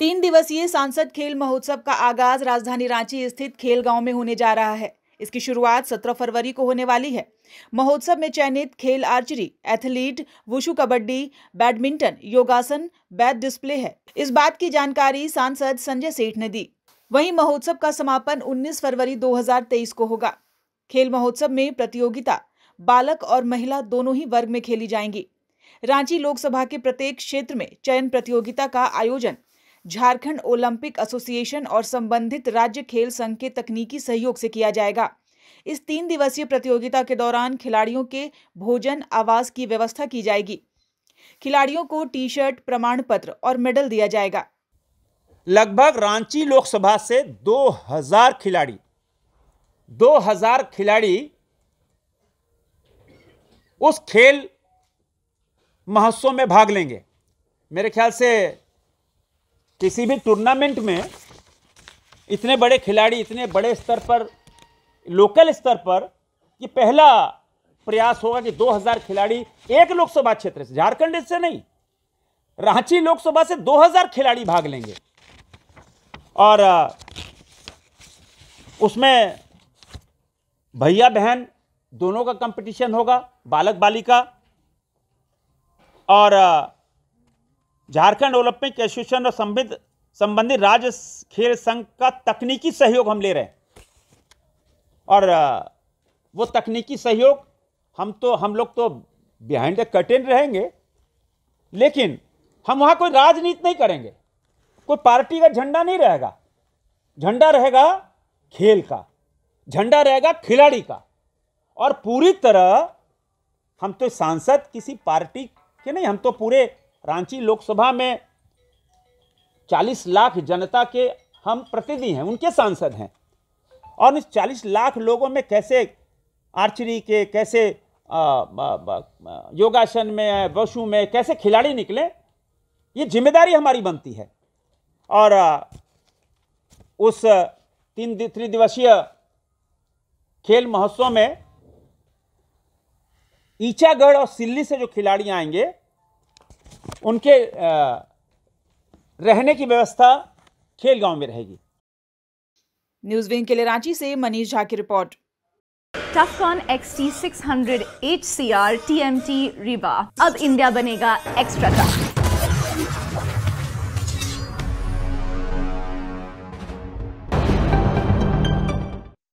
तीन दिवसीय सांसद खेल महोत्सव का आगाज राजधानी रांची स्थित खेल गांव में होने जा रहा है इसकी शुरुआत 17 फरवरी को होने वाली है महोत्सव में चयनित खेल archery athlete wushu kabaddi badminton yogasana bat display है इस बात की जानकारी सांसद संजय सेठ ने दी वहीं महोत्सव का समापन 19 फरवरी 2023 को होगा खेल महोत्सव में प्रतियोगिता बालक और महिला दोनों ही वर्ग में खेली जाएंगी रांची लोकसभा के प्रत्येक क्षेत्र में चयन प्रतियोगिता का आयोजन झारखंड ओलंपिक एसोसिएशन और संबंधित राज्य खेल संघ के तकनीकी सहयोग से किया जाएगा इस तीन दिवसीय प्रतियोगिता के दौरान खिलाड़ियों के भोजन आवास की व्यवस्था की जाएगी खिलाड़ियों को टी शर्ट प्रमाण पत्र और मेडल दिया जाएगा लगभग रांची लोकसभा से 2000 खिलाड़ी 2000 खिलाड़ी उस खेल महोत्सव में भाग लेंगे मेरे ख्याल से किसी भी टूर्नामेंट में इतने बड़े खिलाड़ी इतने बड़े स्तर पर लोकल स्तर पर ये पहला प्रयास होगा कि 2000 खिलाड़ी एक लोकसभा क्षेत्र से झारखंड से नहीं रांची लोकसभा से 2000 खिलाड़ी भाग लेंगे और उसमें भैया बहन दोनों का कंपटीशन होगा बालक बालिका और झारखंड ओलंपिक एसोसिएशन और संबिध संबंधित राज्य खेल संघ का तकनीकी सहयोग हम ले रहे हैं और वो तकनीकी सहयोग हम तो हम लोग तो बिहाइंड द कर्टेन रहेंगे लेकिन हम वहाँ कोई राजनीति नहीं करेंगे कोई पार्टी का झंडा नहीं रहेगा झंडा रहेगा खेल का झंडा रहेगा खिलाड़ी का और पूरी तरह हम तो सांसद किसी पार्टी के नहीं हम तो पूरे रांची लोकसभा में 40 लाख जनता के हम प्रतिनिधि हैं उनके सांसद हैं और इस 40 लाख लोगों में कैसे आर्चरी के कैसे आ, योगासन में वशु में कैसे खिलाड़ी निकले ये जिम्मेदारी हमारी बनती है और उस तीन त्रिदिवसीय खेल महोत्सव में ईचागढ़ और सिल्ली से जो खिलाड़ी आएंगे उनके रहने की व्यवस्था खेल गांव में रहेगी न्यूज विंग के लिए रांची से मनीष झा की report Tufcon XT T M TMT rebar अब इंडिया बनेगा एक्स्ट्रा टफ